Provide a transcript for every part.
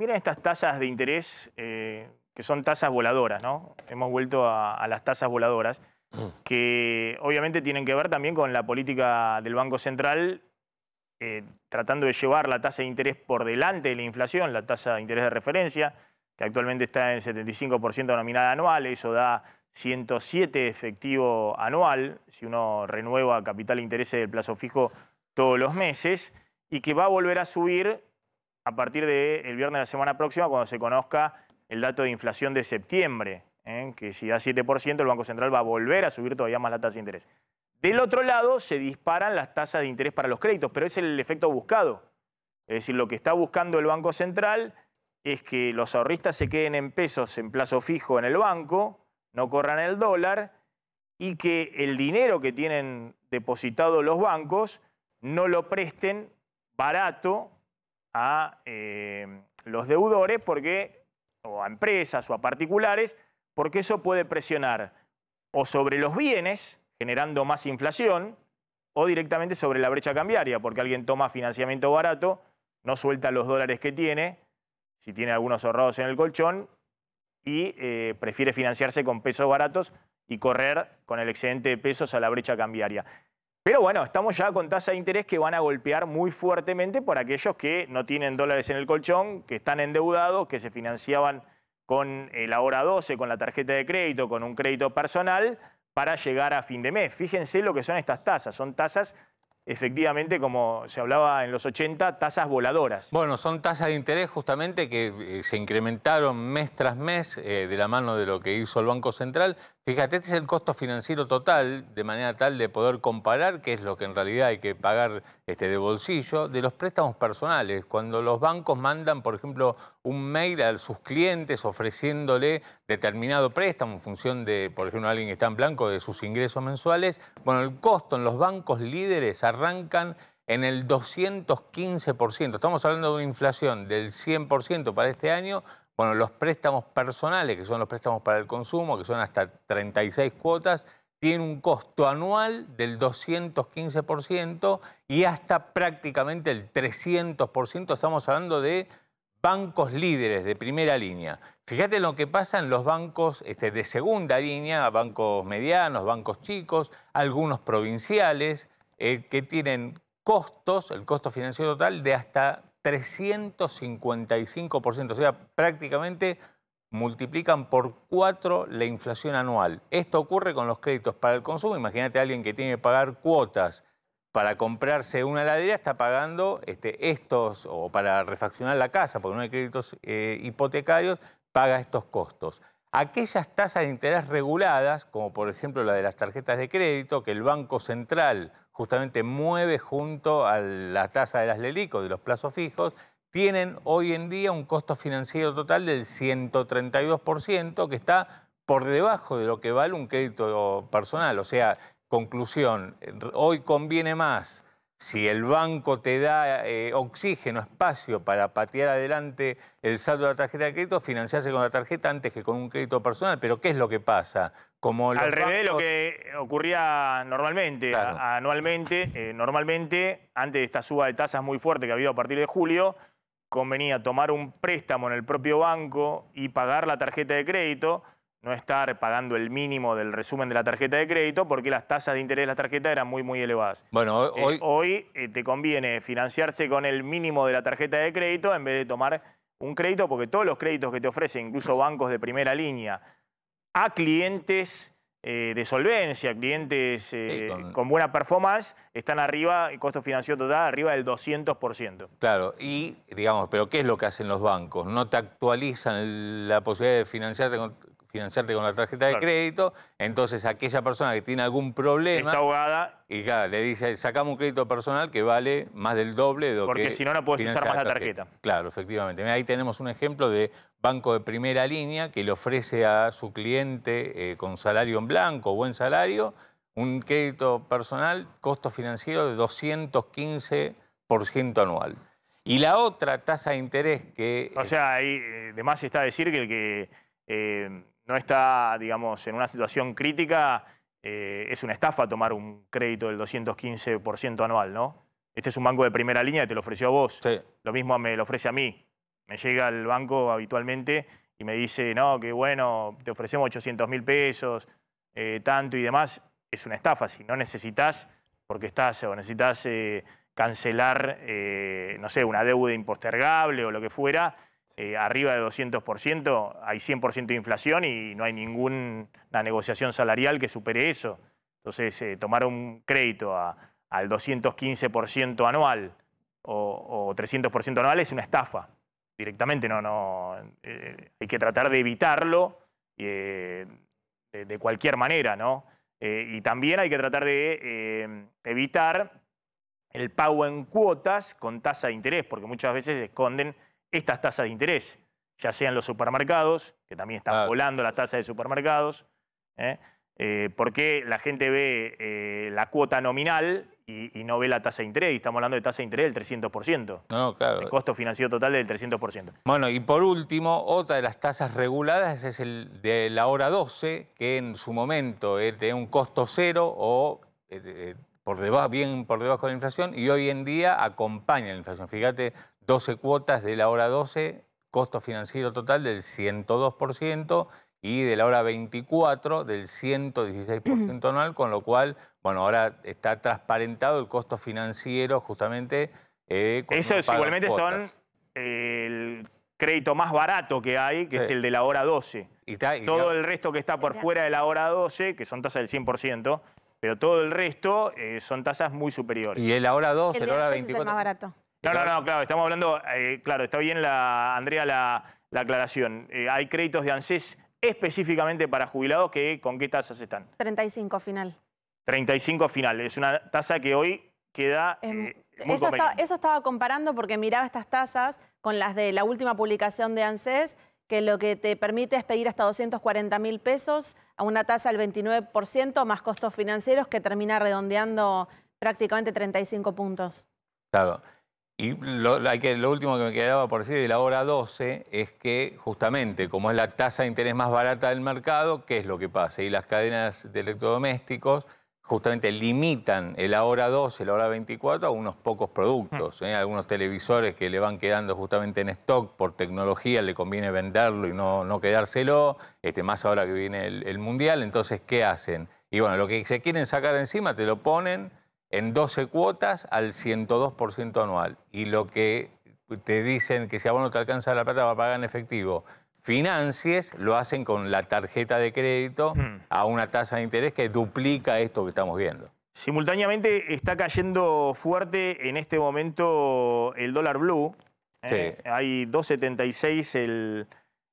Miren estas tasas de interés, eh, que son tasas voladoras, ¿no? Hemos vuelto a, las tasas voladoras, mm. que obviamente tienen que ver también con la política del Banco Central eh, tratando de llevar la tasa de interés por delante de la inflación, la tasa de interés de referencia, que actualmente está en 75% nominal anual, eso da 107 efectivo anual, si uno renueva capital e intereses del plazo fijo todos los meses, y que va a volver a subir a partir del viernes de la semana próxima, cuando se conozca el dato de inflación de septiembre, ¿eh? que si da 7%, el Banco Central va a volver a subir todavía más la tasa de interés. Del otro lado, se disparan las tasas de interés para los créditos, pero es el efecto buscado. Es decir, lo que está buscando el Banco Central es que los ahorristas se queden en pesos en plazo fijo en el banco, no corran el dólar y que el dinero que tienen depositado los bancos no lo presten barato a eh, los deudores porque, o a empresas o a particulares, porque eso puede presionar o sobre los bienes, generando más inflación, o directamente sobre la brecha cambiaria, porque alguien toma financiamiento barato, no suelta los dólares que tiene, si tiene algunos ahorrados en el colchón, y eh, prefiere financiarse con pesos baratos y correr con el excedente de pesos a la brecha cambiaria. Pero bueno, estamos ya con tasas de interés que van a golpear muy fuertemente por aquellos que no tienen dólares en el colchón, que están endeudados, que se financiaban con eh, la hora 12, con la tarjeta de crédito, con un crédito personal, para llegar a fin de mes. Fíjense lo que son estas tasas. Son tasas efectivamente, como se hablaba en los 80, tasas voladoras. Bueno, son tasas de interés justamente que eh, se incrementaron mes tras mes eh, de la mano de lo que hizo el Banco Central. Fíjate, este es el costo financiero total, de manera tal de poder comparar qué es lo que en realidad hay que pagar este, de bolsillo, de los préstamos personales. Cuando los bancos mandan, por ejemplo, un mail a sus clientes ofreciéndole determinado préstamo en función de, por ejemplo, alguien que está en blanco, de sus ingresos mensuales, bueno, el costo en los bancos líderes arrancan en el 215%. Estamos hablando de una inflación del 100% para este año, bueno, los préstamos personales, que son los préstamos para el consumo, que son hasta 36 cuotas, tienen un costo anual del 215% y hasta prácticamente el 300%. Estamos hablando de bancos líderes de primera línea. Fíjate lo que pasa en los bancos este, de segunda línea, bancos medianos, bancos chicos, algunos provinciales, eh, que tienen costos, el costo financiero total de hasta 355%, o sea, prácticamente multiplican por 4 la inflación anual. Esto ocurre con los créditos para el consumo. Imagínate a alguien que tiene que pagar cuotas para comprarse una heladera, está pagando este, estos, o para refaccionar la casa, porque no hay créditos eh, hipotecarios, paga estos costos. Aquellas tasas de interés reguladas, como por ejemplo la de las tarjetas de crédito, que el Banco Central justamente mueve junto a la tasa de las LELICO, de los plazos fijos, tienen hoy en día un costo financiero total del 132%, que está por debajo de lo que vale un crédito personal. O sea, conclusión, hoy conviene más si el banco te da eh, oxígeno, espacio para patear adelante el saldo de la tarjeta de crédito, financiarse con la tarjeta antes que con un crédito personal. Pero ¿qué es lo que pasa? Como Al revés de lo que ocurría normalmente, anualmente, eh, normalmente, antes de esta suba de tasas muy fuerte que ha habido a partir de julio, convenía tomar un préstamo en el propio banco y pagar la tarjeta de crédito no estar pagando el mínimo del resumen de la tarjeta de crédito porque las tasas de interés de la tarjeta eran muy, muy elevadas. Bueno, eh, hoy... Eh, te conviene financiarse con el mínimo de la tarjeta de crédito en vez de tomar un crédito porque todos los créditos que te ofrecen, incluso bancos de primera línea, a clientes eh, de solvencia, clientes con... buena performance, están arriba, el costo financiero total, arriba del 200%. Claro, y digamos, pero ¿qué es lo que hacen los bancos? No te actualizan la posibilidad de financiarte con, financiarte con la tarjeta de crédito, entonces aquella persona que tiene algún problema... Está ahogada. Y le dice, sacamos un crédito personal que vale más del doble de lo Porque que... Porque si no, no puedes usar más la tarjeta. Claro, efectivamente. Ahí tenemos un ejemplo de banco de primera línea que le ofrece a su cliente eh, con salario en blanco, buen salario, un crédito personal, costo financiero de 215% anual. Y la otra tasa de interés que... O sea, ahí además eh, está decir que el que eh, no está, digamos, en una situación crítica, eh, es una estafa tomar un crédito del 215% anual, ¿no? Este es un banco de primera línea que te lo ofreció a vos. Sí. Lo mismo me lo ofrece a mí. Me llega al banco habitualmente y me dice, no, que bueno, te ofrecemos 800 mil pesos, eh, tanto y demás. Es una estafa. Si no necesitas, porque estás o necesitas eh, cancelar, no sé, una deuda impostergable o lo que fuera, eh, arriba de 200%, hay 100% de inflación y no hay ninguna negociación salarial que supere eso. Entonces, eh, tomar un crédito al 215% anual o, 300% anual es una estafa. Directamente, no, no, eh, hay que tratar de evitarlo de, de, cualquier manera, ¿no? y también hay que tratar de evitar el pago en cuotas con tasa de interés, porque muchas veces esconden estas tasas de interés, ya sean los supermercados, que también están volando las tasas de supermercados, ¿eh? Eh, porque la gente ve eh, la cuota nominal y, no ve la tasa de interés. Y estamos hablando de tasa de interés del 300%. No, claro. El costo financiero total del 300%. Bueno, y por último, otra de las tasas reguladas es el de la hora 12, que en su momento es de un costo cero o por debajo, bien por debajo de la inflación, y hoy en día acompaña la inflación. Fíjate 12 cuotas de la hora 12, costo financiero total del 102% y de la hora 24 del 116% anual, con lo cual, bueno, ahora está transparentado el costo financiero justamente. Eh, Esos igualmente son el crédito más barato que hay, que es el de la hora 12. Y todo el resto que está por fuera de la hora 12, que son tasas del 100%, pero todo el resto eh, son tasas muy superiores. Y el hora 12, el, el hora 24. Es el más barato. No, no, no, claro, estamos hablando, eh, claro, está bien la, Andrea la, aclaración. Eh, hay créditos de ANSES específicamente para jubilados que con qué tasas están. 35 final. 35 final, es una tasa que hoy queda... Eh, eso, eso estaba comparando porque miraba estas tasas con las de la última publicación de ANSES, que lo que te permite es pedir hasta 240 mil pesos a una tasa del 29% más costos financieros que termina redondeando prácticamente 35 puntos. Claro. Y lo, último que me quedaba por decir de la hora 12 es que justamente como es la tasa de interés más barata del mercado, ¿qué es lo que pasa? Y las cadenas de electrodomésticos justamente limitan el hora 12, la hora 24 a unos pocos productos. ¿eh? Algunos televisores que le van quedando justamente en stock por tecnología, le conviene venderlo y no, quedárselo, este, más ahora que viene el, el Mundial, entonces ¿qué hacen? Y bueno, lo que se quieren sacar encima te lo ponen en 12 cuotas al 102% anual. Y lo que te dicen que si a vos no te alcanza la plata va a pagar en efectivo. Financies lo hacen con la tarjeta de crédito hmm. a una tasa de interés que duplica esto que estamos viendo. Simultáneamente está cayendo fuerte en este momento el dólar blue. ¿eh? Hay 2.76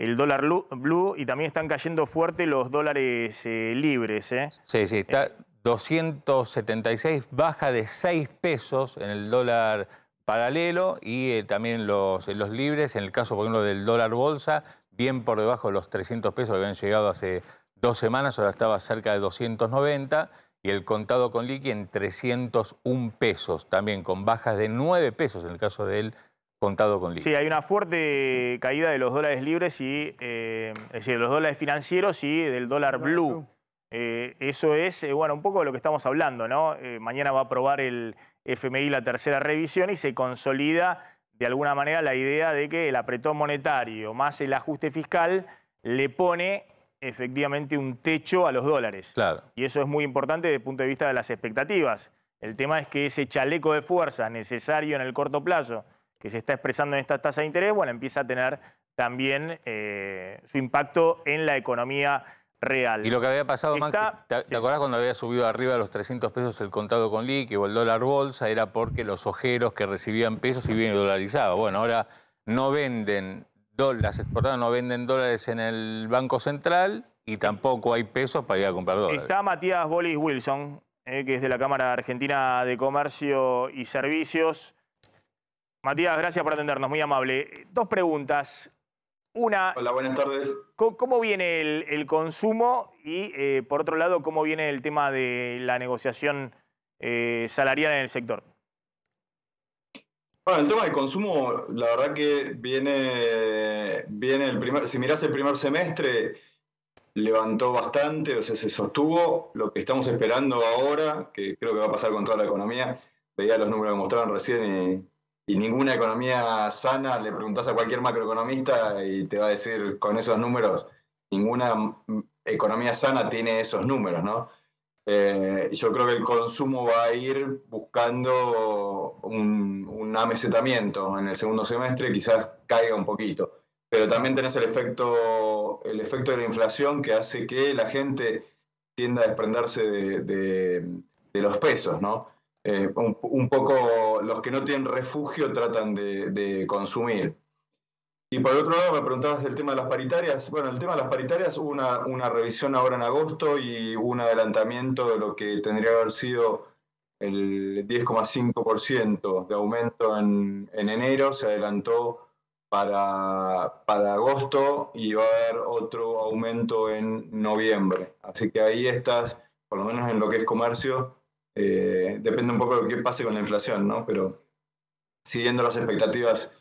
el, dólar blue y también están cayendo fuerte los dólares eh, libres. ¿eh? Sí, sí, está, 276 baja de 6 pesos en el dólar paralelo y eh, también los, eh, los libres, en el caso, por ejemplo, del dólar bolsa, bien por debajo de los 300 pesos que habían llegado hace dos semanas, ahora estaba cerca de 290 y el contado con liqui en 301 pesos, también con bajas de 9 pesos en el caso del contado con liqui. Sí, hay una fuerte caída de los dólares libres y, eh, es decir, de los dólares financieros y del dólar blue. Eh, eso es, eh, bueno, un poco de lo que estamos hablando, ¿no? Eh, mañana va a aprobar el FMI la tercera revisión y se consolida de alguna manera la idea de que el apretón monetario más el ajuste fiscal le pone efectivamente un techo a los dólares. Claro. Y eso es muy importante desde el punto de vista de las expectativas. El tema es que ese chaleco de fuerza necesario en el corto plazo que se está expresando en estas tasas de interés, bueno, empieza a tener también su impacto en la economía real. Y lo que había pasado, Está... ¿te, acordás cuando había subido arriba de los 300 pesos el contado con liquido o el dólar bolsa? Era porque los ojeros que recibían pesos y bien dolarizados. Bueno, ahora no venden dólares exportados, no venden dólares en el Banco Central y tampoco hay pesos para ir a comprar dólares. Está Matías Bolis Wilson, eh, que es de la Cámara Argentina de Comercio y Servicios. Matías, gracias por atendernos, muy amable. Dos preguntas. Una. Hola, buenas tardes. ¿Cómo, viene el, consumo y, eh, por otro lado, cómo viene el tema de la negociación eh, salarial en el sector? Bueno, el tema del consumo, la verdad que viene, viene el primer, si mirás el primer semestre, levantó bastante, o sea, se sostuvo. Lo que estamos esperando ahora, que creo que va a pasar con toda la economía, veía los números que mostraron recién y y ninguna economía sana, le preguntas a cualquier macroeconomista y te va a decir con esos números, ninguna economía sana tiene esos números, ¿no? Eh, yo creo que el consumo va a ir buscando un, un, amesetamiento en el segundo semestre, quizás caiga un poquito. Pero también tenés el efecto, el efecto de la inflación que hace que la gente tienda a desprenderse de, de los pesos, ¿no? Eh, un, poco los que no tienen refugio tratan de, consumir. Y por otro lado, me preguntabas del tema de las paritarias. Bueno, el tema de las paritarias hubo una, revisión ahora en agosto y un adelantamiento de lo que tendría que haber sido el 10,5% de aumento en, enero, se adelantó para, para agosto y va a haber otro aumento en noviembre. Así que ahí estás, por lo menos en lo que es comercio, eh, depende un poco de qué pase con la inflación, ¿no? Pero siguiendo las expectativas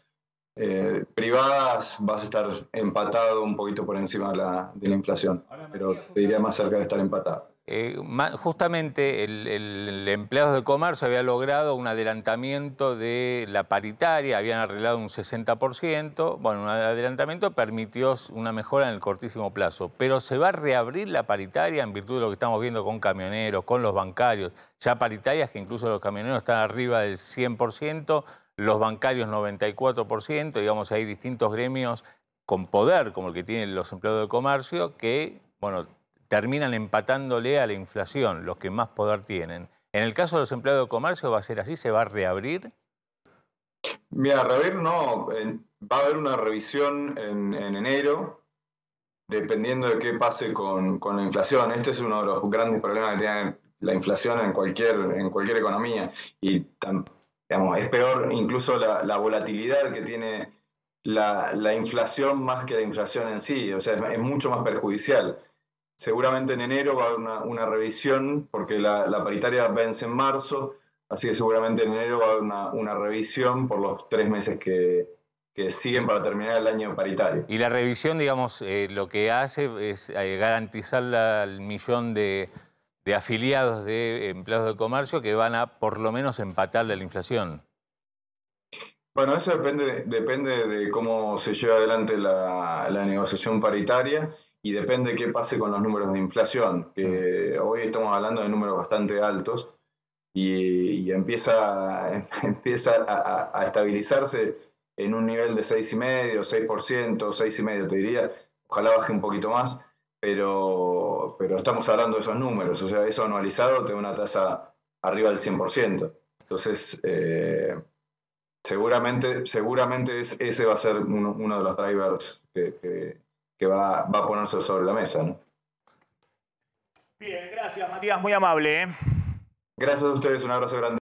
eh, privadas, vas a estar empatado un poquito por encima de la, de la inflación, pero te diría más cerca de estar empatado. Eh, justamente el, el, empleado de comercio había logrado un adelantamiento de la paritaria, habían arreglado un 60%, bueno, un adelantamiento permitió una mejora en el cortísimo plazo, pero se va a reabrir la paritaria en virtud de lo que estamos viendo con camioneros, con los bancarios, ya paritarias que incluso los camioneros están arriba del 100%, los bancarios 94%, digamos, hay distintos gremios con poder, como el que tienen los empleados de comercio, que, bueno, terminan empatándole a la inflación, los que más poder tienen. En el caso de los empleados de comercio, ¿va a ser así? ¿Se va a reabrir? Mira, reabrir no. Va a haber una revisión en, enero, dependiendo de qué pase con, la inflación. Este es uno de los grandes problemas que tiene la inflación en cualquier, en cualquier economía. Y es peor incluso la, volatilidad que tiene la, inflación más que la inflación en sí. O sea, es mucho más perjudicial. Seguramente en enero va a haber una, revisión, porque la, paritaria vence en marzo, así que seguramente en enero va a haber una, revisión por los tres meses que, siguen para terminar el año paritario. Y la revisión, digamos, eh, lo que hace es eh, garantizar al millón de, afiliados de empleados de comercio que van a por lo menos empatar la inflación. Bueno, eso depende, depende de cómo se lleva adelante la negociación paritaria y depende qué pase con los números de inflación, que hoy estamos hablando de números bastante altos y, empieza, empieza a, estabilizarse en un nivel de 6,5, 6%, 6,5 te diría, ojalá baje un poquito más, pero, pero estamos hablando de esos números, o sea, eso anualizado tiene una tasa arriba del 100%. Entonces, eh, seguramente, seguramente ese va a ser uno, de los drivers que que va, va a ponerse sobre la mesa. ¿no? Bien, gracias Matías, muy amable. ¿eh? Gracias a ustedes, un abrazo grande.